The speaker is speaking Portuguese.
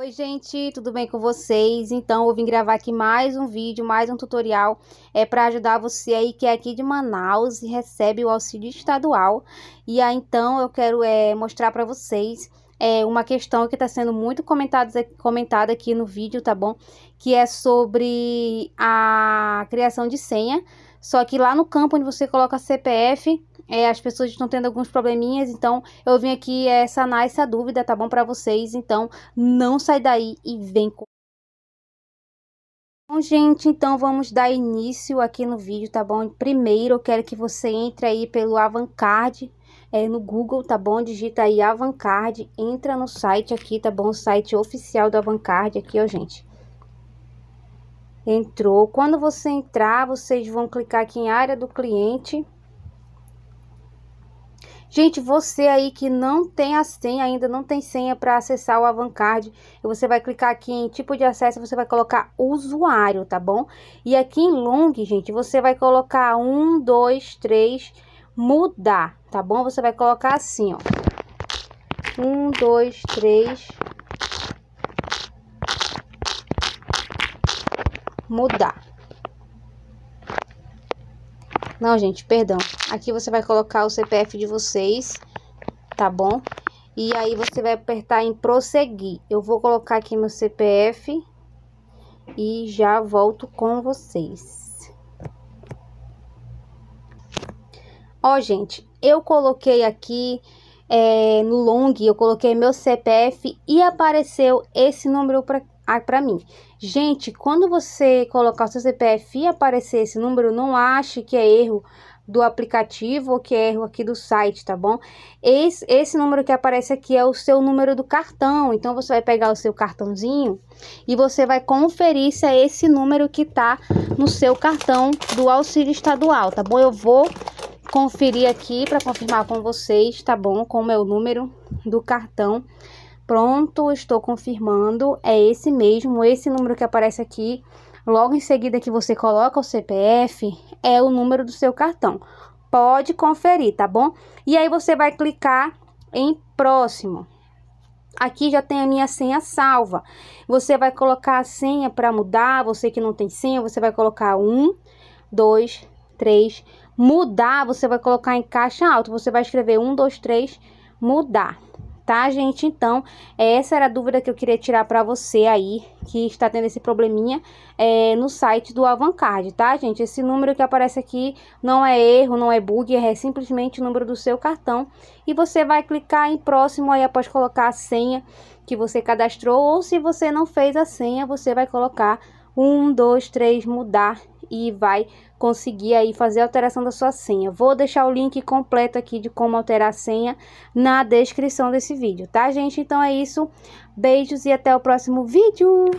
Oi gente, tudo bem com vocês? Então eu vim gravar aqui mais um vídeo, mais um tutorial é para ajudar você aí que é aqui de Manaus e recebe o auxílio estadual e aí então eu quero é, mostrar para vocês é, uma questão que está sendo muito comentada comentada aqui no vídeo, tá bom? Que é sobre a criação de senha só que lá no campo onde você coloca CPF, é, as pessoas estão tendo alguns probleminhas, então eu vim aqui é, sanar essa dúvida, tá bom para vocês? Então não sai daí e vem com. Bom, gente, então vamos dar início aqui no vídeo, tá bom? Primeiro eu quero que você entre aí pelo Avancard, é, no Google, tá bom? Digita aí Avancard, entra no site aqui, tá bom? O site oficial do Avancard aqui, ó, gente entrou. Quando você entrar, vocês vão clicar aqui em área do cliente. Gente, você aí que não tem a senha ainda, não tem senha para acessar o Avancard, você vai clicar aqui em tipo de acesso, você vai colocar usuário, tá bom? E aqui em long, gente, você vai colocar um, dois, três, mudar, tá bom? Você vai colocar assim, ó. Um, dois, três, mudar. Não, gente, perdão. Aqui você vai colocar o CPF de vocês, tá bom? E aí você vai apertar em prosseguir. Eu vou colocar aqui meu CPF e já volto com vocês. Ó, gente, eu coloquei aqui é, no long, eu coloquei meu CPF e apareceu esse número pra, ah, para mim. Gente, quando você colocar o seu CPF e aparecer esse número, não ache que é erro do aplicativo ou que é erro aqui do site, tá bom? Esse, esse número que aparece aqui é o seu número do cartão. Então, você vai pegar o seu cartãozinho e você vai conferir se é esse número que tá no seu cartão do auxílio estadual, tá bom? Eu vou conferir aqui para confirmar com vocês, tá bom? Com é o meu número do cartão Pronto, estou confirmando, é esse mesmo, esse número que aparece aqui. Logo em seguida que você coloca o CPF, é o número do seu cartão. Pode conferir, tá bom? E aí você vai clicar em próximo. Aqui já tem a minha senha salva. Você vai colocar a senha para mudar, você que não tem senha, você vai colocar um, dois, três. Mudar, você vai colocar em caixa alta, você vai escrever um, dois, três, mudar tá, gente? Então, essa era a dúvida que eu queria tirar pra você aí, que está tendo esse probleminha é, no site do Avancard, tá, gente? Esse número que aparece aqui não é erro, não é bug, é simplesmente o número do seu cartão. E você vai clicar em próximo, aí após colocar a senha que você cadastrou, ou se você não fez a senha, você vai colocar 1, 2, 3, mudar e vai conseguir aí fazer a alteração da sua senha. Vou deixar o link completo aqui de como alterar a senha na descrição desse vídeo, tá, gente? Então é isso. Beijos e até o próximo vídeo.